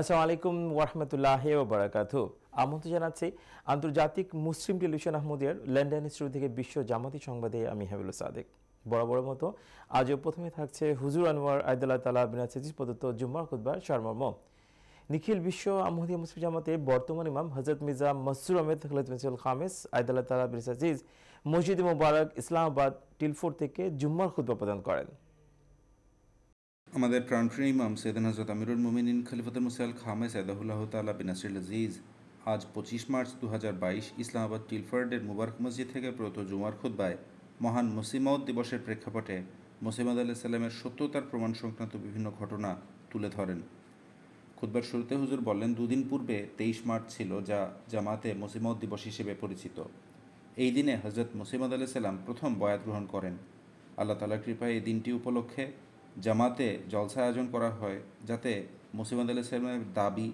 আসসালামু আলাইকুম ওরহমতুল্লাহ বারাকাত আমন্ত্রণ জানাচ্ছি আন্তর্জাতিক মুসলিম টেলিভিশন আহমদিয়ার লন্ডন স্টুডিও থেকে বিশ্ব জামাতি সংবাদে আমি হাবিবুল সাদেক বড় মতো আজও প্রথমে থাকছে হুজুর আনোয়ার আয়দুল্লাহ তালা বিনাচিজ প্রদত্ত জুম্মার খুদ্বার সারমর্ম নিখিল বিশ্ব আহমদিয়া মুসলিম জামাতে বর্তমান ইমাম হজরত মির্জা মসরুর আহমেদ খালেদ মিসুল খামেস আয়দুল্লাহ তালা বিনাচিজ মসজিদ মোবারক ইসলামাবাদ টিলফোর থেকে জুম্মার খুদ্া প্রদান করেন আমাদের প্রাণপ্রিয় ইমাম সৈদান হজরত আমিরুল মোমিনিন খলিফাতুল মুসাইল খামে সৈদাহুল্লাহ তাল্লা বিনাসিল আজিজ আজ পঁচিশ মার্চ দু হাজার বাইশ ইসলামাবাদ টিলফার্ডের মুবারক মসজিদ থেকে প্রত জুমার খুদ্বায় মহান মুসিমাউদ দিবসের প্রেক্ষাপটে মুসিমাদ আল্লাহ সাল্লামের সত্যতার প্রমাণ সংক্রান্ত বিভিন্ন ঘটনা তুলে ধরেন খুদ্বার শুরুতে হুজুর বললেন দুদিন পূর্বে তেইশ মার্চ ছিল যা জামাতে মুসিমাউদ দিবস হিসেবে পরিচিত এই দিনে হজরত মুসিমাদ আল্লাহ সাল্লাম প্রথম বয়াত গ্রহণ করেন আল্লাহ তালা কৃপায় এই দিনটি উপলক্ষে জামাতে জলসা আয়োজন করা হয় যাতে মুসিবাদ আলি দাবি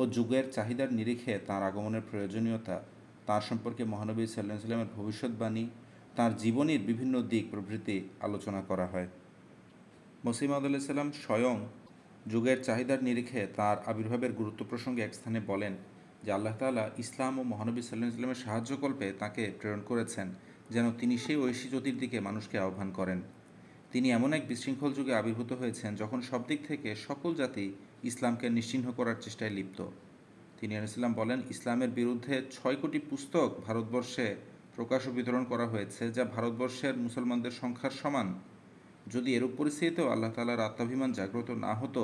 ও যুগের চাহিদার নিরিখে তার আগমনের প্রয়োজনীয়তা তার সম্পর্কে মহানবী সাল্লাহ সাল্লামের ভবিষ্যৎবাণী তার জীবনের বিভিন্ন দিক প্রভৃতি আলোচনা করা হয় মসিমাদ আলি সাল্লাম স্বয়ং যুগের চাহিদার নিরিখে তার আবির্ভাবের গুরুত্ব প্রসঙ্গে এক স্থানে বলেন যে আল্লাহ তালা ইসলাম ও মহানবী সাল্লাহ সাল্লামের সাহায্যকল্পে তাকে প্রেরণ করেছেন যেন তিনি সেই ঐশী জ্যোতির দিকে মানুষকে আহ্বান করেন তিনি এমন এক বিশৃঙ্খল যুগে আবির্ভূত হয়েছেন যখন সব দিক থেকে সকল জাতি ইসলামকে নিশ্চিহ্ন করার চেষ্টায় লিপ্ত তিনি ইসলাম বলেন ইসলামের বিরুদ্ধে ছয় কোটি পুস্তক ভারতবর্ষে প্রকাশ ও বিতরণ করা হয়েছে যা ভারতবর্ষের মুসলমানদের সংখ্যার সমান যদি এরূপ পরিস্থিতিতেও আল্লাহ তালার আত্মাভিমান জাগ্রত না হতো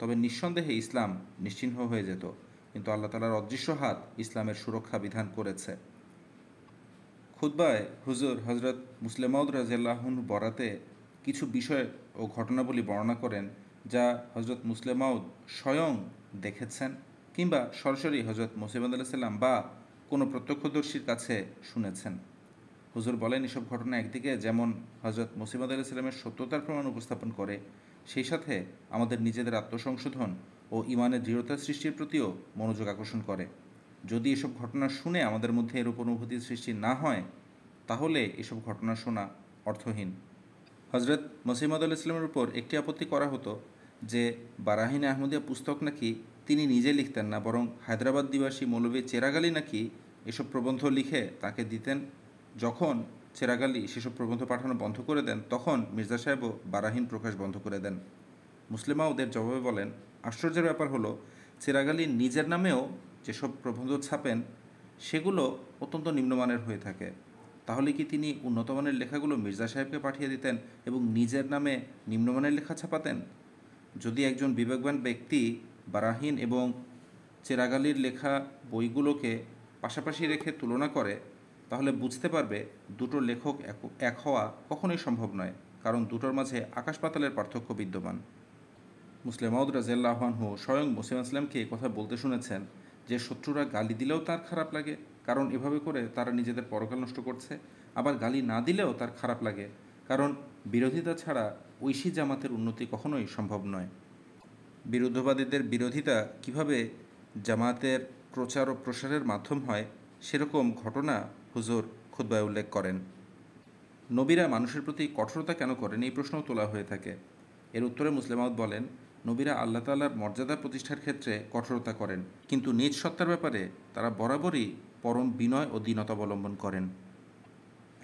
তবে নিঃসন্দেহে ইসলাম নিশ্চিহ্ন হয়ে যেত কিন্তু আল্লাহ তালার অদৃশ্য হাত ইসলামের সুরক্ষা বিধান করেছে খুদ্বায় হুজুর হজরত মুসলেমাউদ রাজিয়াল্লাহন বরাতে কিছু বিষয় ও ঘটনাবলী বর্ণনা করেন যা হজরত মুসলেমাউদ স্বয়ং দেখেছেন কিংবা সরাসরি হজরত মুসিমদ সাল্লাম বা কোনো প্রত্যক্ষদর্শীর কাছে শুনেছেন হুজুর বলেন এসব ঘটনা একদিকে যেমন হজরত মুসিমদ সাল্লামের সত্যতার প্রমাণ উপস্থাপন করে সেই সাথে আমাদের নিজেদের আত্মসংশোধন ও ইমানের দৃঢ়তা সৃষ্টির প্রতিও মনোযোগ আকর্ষণ করে যদি এসব ঘটনা শুনে আমাদের মধ্যে এরূপ অনুভূতির সৃষ্টি না হয় তাহলে এসব ঘটনা শোনা অর্থহীন হজরত মসিমদ আল ইসলামের উপর একটি আপত্তি করা হতো যে বারাহিন আহমদিয়া পুস্তক নাকি তিনি নিজে লিখতেন না বরং হায়দ্রাবাদ দিবাসী মৌলভি চেরাগালি নাকি এসব প্রবন্ধ লিখে তাকে দিতেন যখন চেরাগালি সেসব প্রবন্ধ পাঠানো বন্ধ করে দেন তখন মির্জা সাহেবও বারাহিন প্রকাশ বন্ধ করে দেন মুসলিমা ওদের জবাবে বলেন আশ্চর্যের ব্যাপার হলো চেরাগালি নিজের নামেও যেসব প্রবন্ধ ছাপেন সেগুলো অত্যন্ত নিম্নমানের হয়ে থাকে তাহলে কি তিনি উন্নতমানের লেখাগুলো মির্জা সাহেবকে পাঠিয়ে দিতেন এবং নিজের নামে নিম্নমানের লেখা ছাপাতেন যদি একজন বিবেকবান ব্যক্তি বারাহীন এবং চেরাগালির লেখা বইগুলোকে পাশাপাশি রেখে তুলনা করে তাহলে বুঝতে পারবে দুটো লেখক এক হওয়া কখনোই সম্ভব নয় কারণ দুটোর মাঝে আকাশ পাতালের পার্থক্য বিদ্যমান মুসলিমাউদ রাজিয়াল্লাহানহু স্বয়ং মুসিম আসলামকে কথা বলতে শুনেছেন যে শত্রুরা গালি দিলেও তার খারাপ লাগে কারণ এভাবে করে তারা নিজেদের পরকাল নষ্ট করছে আবার গালি না দিলেও তার খারাপ লাগে কারণ বিরোধিতা ছাড়া ঐশী জামাতের উন্নতি কখনোই সম্ভব নয় বিরুদ্ধবাদীদের বিরোধিতা কিভাবে জামাতের প্রচার ও প্রসারের মাধ্যম হয় সেরকম ঘটনা হুজুর খুদ্বায় উল্লেখ করেন নবীরা মানুষের প্রতি কঠোরতা কেন করেন এই প্রশ্নও তোলা হয়ে থাকে এর উত্তরে মুসলিমাউদ বলেন নবীরা আল্লাহ তাল্লার মর্যাদা প্রতিষ্ঠার ক্ষেত্রে কঠোরতা করেন কিন্তু নিজ সত্তার ব্যাপারে তারা বরাবরই পরম বিনয় ও দীনতা অবলম্বন করেন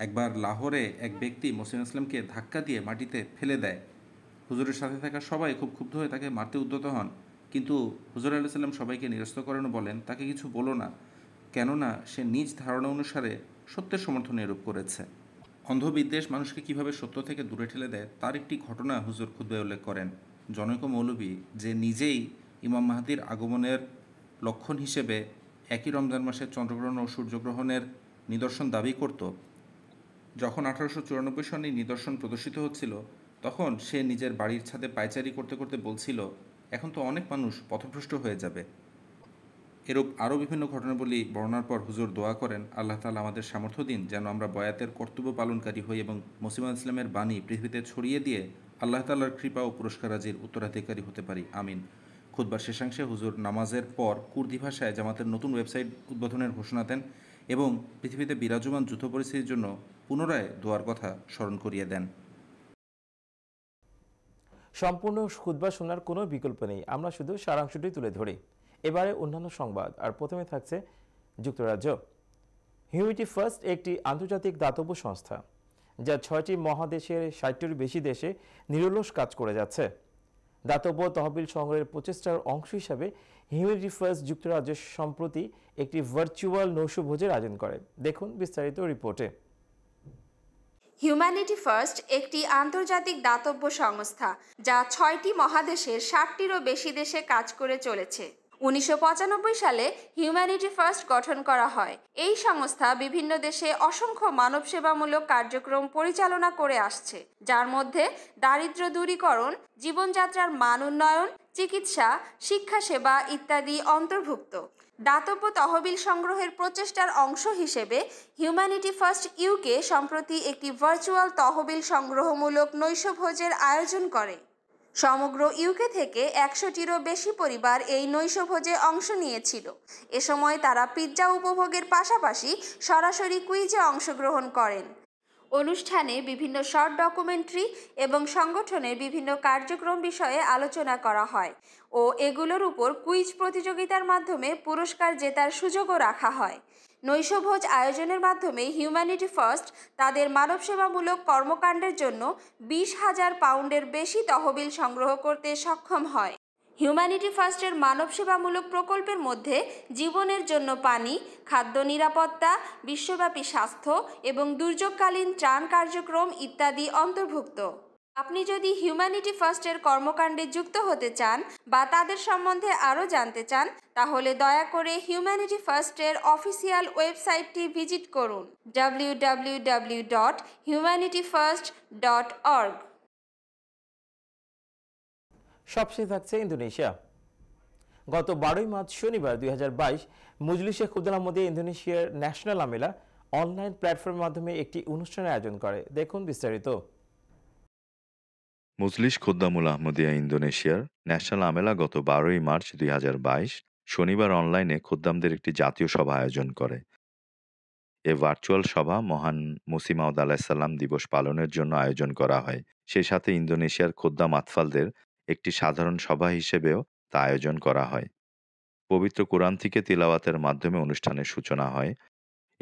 একবার লাহোরে এক ব্যক্তি মোসিন ইসলামকে ধাক্কা দিয়ে মাটিতে ফেলে দেয় হুজুরের সাথে থাকা সবাই খুব ক্ষুব্ধ হয়ে তাকে মারতে উদ্যত হন কিন্তু হুজুর আলি সাল্লাম সবাইকে নিরস্ত করেন বলেন তাকে কিছু বলো না কেননা সে নিজ ধারণা অনুসারে সত্যের সমর্থনে এরূপ করেছে অন্ধবিদ্বেষ মানুষকে কিভাবে সত্য থেকে দূরে ঠেলে দেয় তার একটি ঘটনা হুজুর খুদ্ে উল্লেখ করেন জনৈক মৌলবী যে নিজেই ইমাম মাহাদির আগমনের লক্ষণ হিসেবে একই রমজান মাসে চন্দ্রগ্রহণ ও সূর্যগ্রহণের নিদর্শন দাবি করত যখন আঠারোশো চুরানব্বই সনে নিদর্শন প্রদর্শিত হচ্ছিল তখন সে নিজের বাড়ির ছাদে পায়চারি করতে করতে বলছিল এখন তো অনেক মানুষ পথভ্রষ্ট হয়ে যাবে এরূপ আরও বিভিন্ন ঘটনাবলী বর্ণার পর হুজুর দোয়া করেন আল্লাহ তালা আমাদের সামর্থ্য দিন যেন আমরা বয়াতের কর্তব্য পালনকারী হই এবং মুসিমা ইসলামের বাণী পৃথিবীতে ছড়িয়ে দিয়ে আল্লাহ তাল্লার কৃপা ও পুরস্কারাজির উত্তরাধিকারী হতে পারি আমিন খুদ্বার শেষাংশে হুজুর নামাজের পর কুর্দি ভাষায় জামাতের নতুন ওয়েবসাইট উদ্বোধনের ঘোষণা দেন এবং পৃথিবীতে বিরাজমান যুদ্ধ পরিস্থিতির জন্য পুনরায় দোয়ার কথা স্মরণ করিয়ে দেন সম্পূর্ণ খুদ্া শোনার কোনো বিকল্প নেই আমরা শুধু সারাংশটি তুলে ধরি এবারে অন্যান্য সংবাদ আর প্রথমে থাকছে যুক্তরাজ্য হিউমিটি ফার্স্ট একটি আন্তর্জাতিক দাতব্য সংস্থা যা ছয়টি মহাদেশের ষাটটির বেশি দেশে নিরলস কাজ করে যাচ্ছে দাতব্য তহবিল সংগ্রহের প্রচেষ্টার অংশ হিসাবে হিউম্যানিটি ফার্স্ট যুক্তরাজ্য সম্প্রতি একটি ভার্চুয়াল নৌশভোজের আয়োজন করে দেখুন বিস্তারিত রিপোর্টে হিউম্যানিটি ফার্স্ট একটি আন্তর্জাতিক দাতব্য সংস্থা যা ছয়টি মহাদেশের ষাটটিরও বেশি দেশে কাজ করে চলেছে উনিশশো সালে হিউম্যানিটি ফার্স্ট গঠন করা হয় এই সংস্থা বিভিন্ন দেশে অসংখ্য মানব সেবামূলক কার্যক্রম পরিচালনা করে আসছে যার মধ্যে দারিদ্র দূরীকরণ জীবনযাত্রার মান উন্নয়ন চিকিৎসা শিক্ষা সেবা ইত্যাদি অন্তর্ভুক্ত দাতব্য তহবিল সংগ্রহের প্রচেষ্টার অংশ হিসেবে হিউম্যানিটি ফার্স্ট ইউকে সম্প্রতি একটি ভার্চুয়াল তহবিল সংগ্রহমূলক নৈশভোজের আয়োজন করে সমগ্র ইউকে থেকে একশোটিরও বেশি পরিবার এই নৈশভোজে অংশ নিয়েছিল এ সময় তারা পিৎজা উপভোগের পাশাপাশি সরাসরি কুইজে অংশগ্রহণ করেন অনুষ্ঠানে বিভিন্ন শর্ট ডকুমেন্টারি এবং সংগঠনের বিভিন্ন কার্যক্রম বিষয়ে আলোচনা করা হয় ও এগুলোর উপর কুইজ প্রতিযোগিতার মাধ্যমে পুরস্কার জেতার সুযোগও রাখা হয় নৈশভোজ আয়োজনের মাধ্যমে হিউম্যানিটি ফার্স্ট তাদের মানবসেবামূলক কর্মকাণ্ডের জন্য বিশ হাজার পাউন্ডের বেশি তহবিল সংগ্রহ করতে সক্ষম হয় হিউম্যানিটি ফার্স্টের মানব সেবামূলক প্রকল্পের মধ্যে জীবনের জন্য পানি খাদ্য নিরাপত্তা বিশ্বব্যাপী স্বাস্থ্য এবং দুর্যোগকালীন ত্রাণ কার্যক্রম ইত্যাদি অন্তর্ভুক্ত আপনি যদি হিউম্যানিটি ফার্স্টের কর্মকাণ্ডে যুক্ত হতে চান বা তাদের সম্বন্ধে আরও জানতে চান তাহলে দয়া করে হিউম্যানিটি ফার্স্টের অফিসিয়াল ওয়েবসাইটটি ভিজিট করুন W W W dot humanity first dot org সবশেষে থাকছে ইন্দোনেশিয়া গত বারোই মার্চ শনিবার দুই মজলি শেখ উদ্দালামদে ইন্দোনেশিয়ার ন্যাশনাল আমেলা অনলাইন প্ল্যাটফর্মের মাধ্যমে একটি অনুষ্ঠানের আয়োজন করে দেখুন বিস্তারিত মুজলিস খোদ্দামুল আহমদিয়া ইন্দোনেশিয়ার ন্যাশনাল আমেলা গত বারোই মার্চ দুই শনিবার অনলাইনে খোদ্দামদের একটি জাতীয় সভা আয়োজন করে এ ভার্চুয়াল সভা মহান মুসিমাউদ আলাহিসাল্লাম দিবস পালনের জন্য আয়োজন করা হয় সেই সাথে ইন্দোনেশিয়ার খোদ্দাম আতফালদের একটি সাধারণ সভা হিসেবেও তা আয়োজন করা হয় পবিত্র কোরআন থেকে তিলাওয়াতের মাধ্যমে অনুষ্ঠানের সূচনা হয়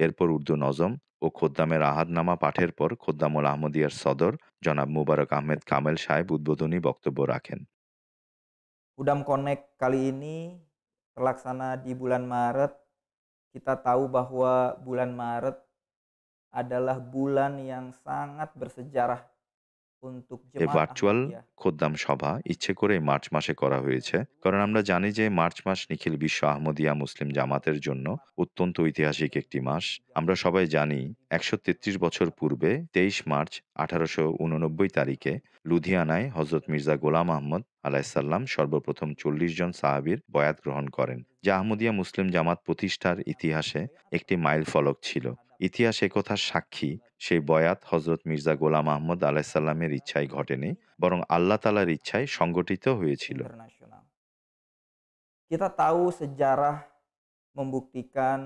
এরপর উর্দু নজম ও খোদ্দামের আহাদনামা পাঠের পর খোদ্দামুল আহমদিয়ার সদর জনাব মুবারক আহমেদ কামেল সাহেব উদ্বোধনী বক্তব্য রাখেন উডাম Connect kali ini terlaksana di bulan Maret. Kita tahu bahwa বুলান Maret adalah bulan yang sangat bersejarah এ ভার্চুয়াল খোদ্দাম সভা ইচ্ছে করে মার্চ মাসে করা হয়েছে কারণ আমরা জানি যে মার্চ মাস নিখিল বিশ্ব আহমদিয়া মুসলিম জামাতের জন্য অত্যন্ত ঐতিহাসিক একটি মাস আমরা সবাই জানি ১৩৩ বছর পূর্বে ২৩ মার্চ আঠারোশো তারিখে লুধিয়ানায় হজরত মির্জা গোলাম আহমদ আলাইসাল্লাম সর্বপ্রথম চল্লিশ জন সাহাবির বয়াত গ্রহণ করেন যা আহমদিয়া মুসলিম জামাত প্রতিষ্ঠার ইতিহাসে একটি মাইল ফলক ছিল ইতিহাস একথার সাক্ষী সেই বয়াত হজরত মির্জা গোলাম আহমদ আলাইসাল্লামের ইচ্ছায় ঘটেনি বরং আল্লাহ তালার ইচ্ছায় সংগঠিত হয়েছিল membuktikan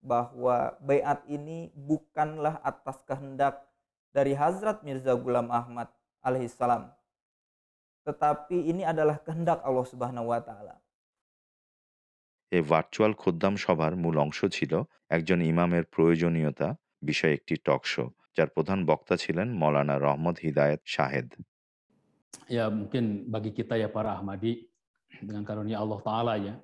bahwa bayat ini bukanlah atas kehendak dari Hazrat Mirza Gulam Ahmad alaihissalam tetapi ini adalah kehendak Allah Subhanahu wa taala এ ভার্চুয়াল খোদ্দাম সভার মূল অংশ ছিল একজন ইমামের প্রয়োজনীয়তা বিষয়ে একটি টক শো যার প্রধান বক্তা ছিলেন মৌলানা রহমত হিদায়ত Shahed ya mungkin bagi kita ya para Ahmadi dengan karunia Allah Ta'ala ya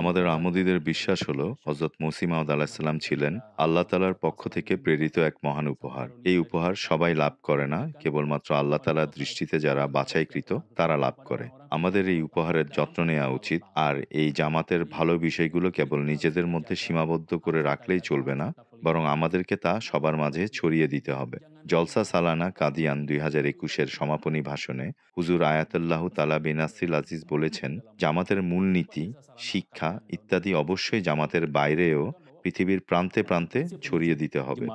আমাদের আমদিদের বিশ্বাস হলো হজরত মসিমাউদ আলাহিসাল্লাম ছিলেন আল্লাহ তালার পক্ষ থেকে প্রেরিত এক মহান উপহার এই উপহার সবাই লাভ করে না কেবলমাত্র আল্লাহ তালার দৃষ্টিতে যারা বাছাইকৃত তারা লাভ করে আমাদের এই উপহারের যত্ন নেওয়া উচিত আর এই জামাতের ভালো বিষয়গুলো কেবল নিজেদের মধ্যে সীমাবদ্ধ করে রাখলেই চলবে না বরং আমাদেরকে তা সবার মাঝে ছড়িয়ে দিতে হবে জলসা সালানা কাদিয়ান দুই হাজার একুশের সমাপনী ভাষণে হুজুর আয়াতুল্লাহ তালা বেনাসিল আজিজ বলেছেন জামাতের মূলনীতি শিক্ষা ইত্যাদি অবশ্যই জামাতের বাইরেও পৃথিবীর প্রান্তে প্রান্তে ছড়িয়ে দিতে হবে eh,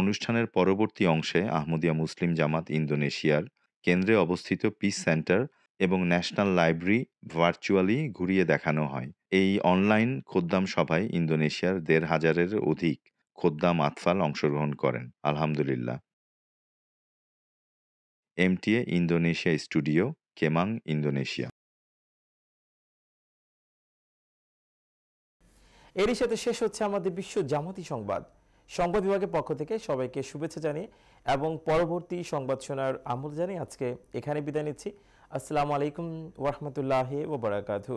অনুষ্ঠানের পরবর্তী অংশে আহমদিয়া মুসলিম জামাত ইন্দোনেশিয়ার কেন্দ্রে অবস্থিত পিস সেন্টার এবং ন্যাশনাল লাইব্রেরি ভার্চুয়ালি ঘুরিয়ে দেখানো হয় এই অনলাইন খোদ্দাম সভায় ইন্দোনেশিয়ার দেড় হাজারের অধিক খোদ্দাম আতফাল অংশগ্রহণ করেন আলহামদুলিল্লাহ MTA Indonesia studio Kemang Indonesia এরই সাথে শেষ হচ্ছে আমাদের বিশ্ব জামাতি সংবাদ সংবাদ বিভাগের পক্ষ থেকে সবাইকে শুভেচ্ছা জানিয়ে এবং পরবর্তী সংবাদ শোনার আমল জানিয়ে আজকে এখানে বিদায় নিচ্ছি আসসালামু আলাইকুম ওরহমতুল্লাহ ওবরাকাতু